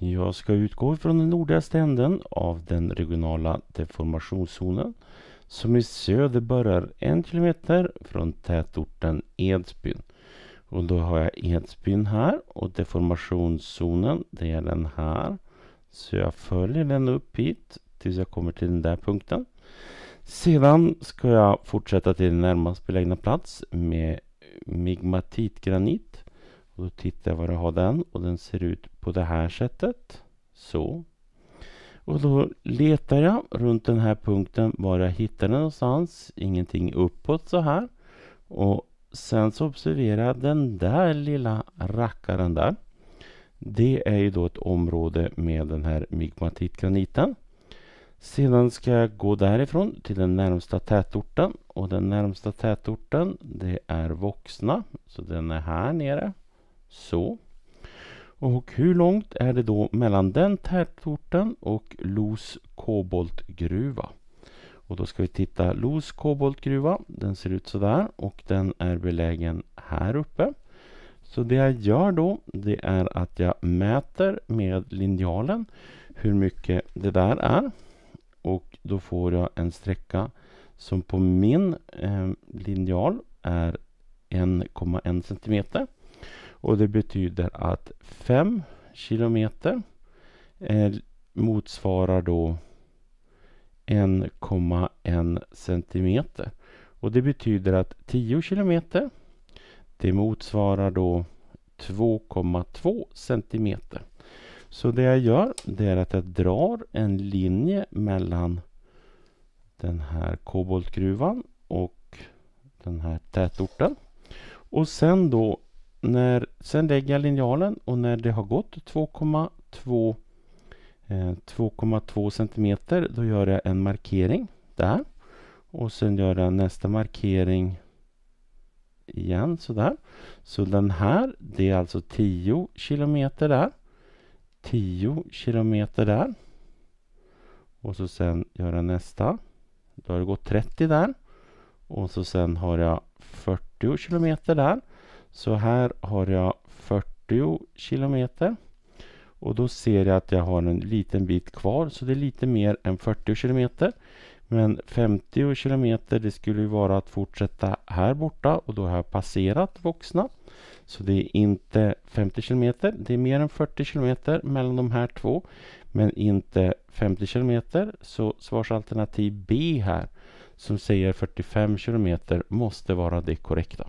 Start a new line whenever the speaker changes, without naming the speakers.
Jag ska utgå från den nordligaste änden av den regionala deformationszonen som i söder börjar en kilometer från tätorten Edsbyn. Och då har jag Edsbyn här och deformationszonen det är den här. Så jag följer den upp hit tills jag kommer till den där punkten. Sedan ska jag fortsätta till närmast belägna plats med migmatitgranit och då tittar jag var jag har den och den ser ut på det här sättet. Så. Och då letar jag runt den här punkten var jag hittar den någonstans. Ingenting uppåt så här. Och sen så observerar jag den där lilla rackaren där. Det är ju då ett område med den här mygmatitgraniten. Sedan ska jag gå därifrån till den närmsta tätorten och den närmsta tätorten det är Voxna, så den är här nere. Så. Och hur långt är det då mellan den tätorten och Los koboltgruva? Och då ska vi titta Los koboltgruva. Den ser ut sådär och den är belägen här uppe. Så det jag gör då det är att jag mäter med linjalen hur mycket det där är. Och då får jag en sträcka som på min eh, linjal är 1,1 centimeter. Och det betyder att 5 kilometer eh, motsvarar då 1,1 centimeter. Och det betyder att 10 kilometer det motsvarar då 2,2 centimeter. Så det jag gör det är att jag drar en linje mellan den här koboltgruvan och den här tätorten. Och sen då när, sen lägger jag linjalen och när det har gått 2,2 eh, cm då gör jag en markering där och sen gör jag nästa markering igen sådär. Så den här, det är alltså 10 km där. 10 km där. Och så sen gör jag nästa. Då har det gått 30 där. Och så sen har jag 40 km där. Så här har jag 40 kilometer. Och då ser jag att jag har en liten bit kvar så det är lite mer än 40 kilometer. Men 50 kilometer det skulle ju vara att fortsätta här borta och då har jag passerat Voxna. Så det är inte 50 kilometer. Det är mer än 40 kilometer mellan de här två. Men inte 50 kilometer. Så svarsalternativ B här som säger 45 kilometer måste vara det korrekta.